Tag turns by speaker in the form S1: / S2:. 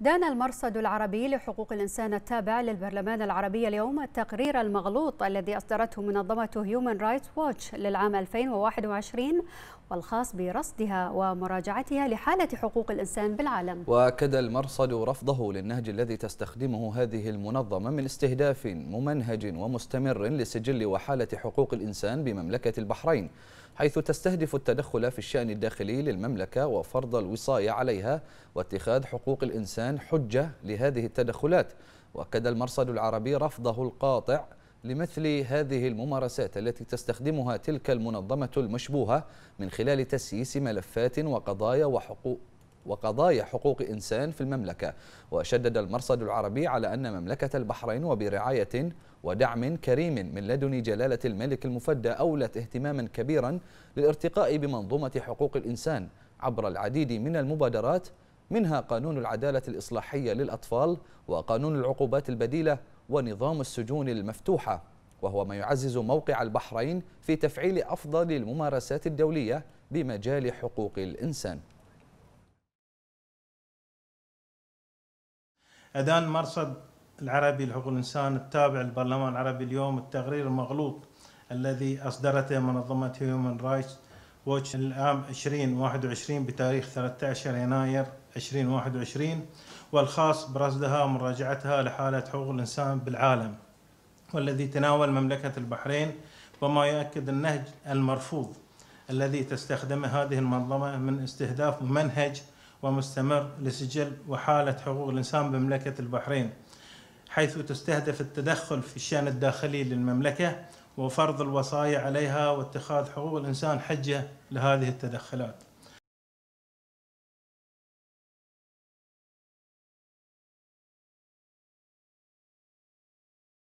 S1: دان المرصد العربي لحقوق الإنسان التابع للبرلمان العربي اليوم التقرير المغلوط الذي أصدرته منظمة هيومن رايتس ووتش للعام 2021 والخاص برصدها ومراجعتها لحالة حقوق الإنسان بالعالم
S2: وأكد المرصد رفضه للنهج الذي تستخدمه هذه المنظمة من استهداف ممنهج ومستمر لسجل وحالة حقوق الإنسان بمملكة البحرين حيث تستهدف التدخل في الشأن الداخلي للمملكة وفرض الوصاية عليها واتخاذ حقوق الإنسان حجة لهذه التدخلات وأكد المرصد العربي رفضه القاطع لمثل هذه الممارسات التي تستخدمها تلك المنظمة المشبوهة من خلال تسييس ملفات وقضايا وحقوق وقضايا حقوق إنسان في المملكة وشدد المرصد العربي على أن مملكة البحرين وبرعاية ودعم كريم من لدن جلالة الملك المفدى أولت اهتماما كبيرا للارتقاء بمنظومة حقوق الإنسان عبر العديد من المبادرات منها قانون العدالة الإصلاحية للأطفال وقانون العقوبات البديلة ونظام السجون المفتوحة وهو ما يعزز موقع البحرين في تفعيل أفضل الممارسات الدولية
S3: بمجال حقوق الإنسان أذان مرصد العربي لحقوق الإنسان التابع للبرلمان العربي اليوم التقرير المغلوط الذي أصدرته منظمة هيومن رايتس ووتش العام 2021 بتاريخ 13 يناير 2021 والخاص برصدها ومراجعتها لحالة حقوق الإنسان بالعالم والذي تناول مملكة البحرين وما يؤكد النهج المرفوض الذي تستخدمه هذه المنظمة من استهداف منهج ومستمر لسجل وحالة حقوق الإنسان بمملكة البحرين حيث تستهدف التدخل في الشأن الداخلي للمملكة وفرض الوصايا عليها واتخاذ حقوق الإنسان حجة لهذه التدخلات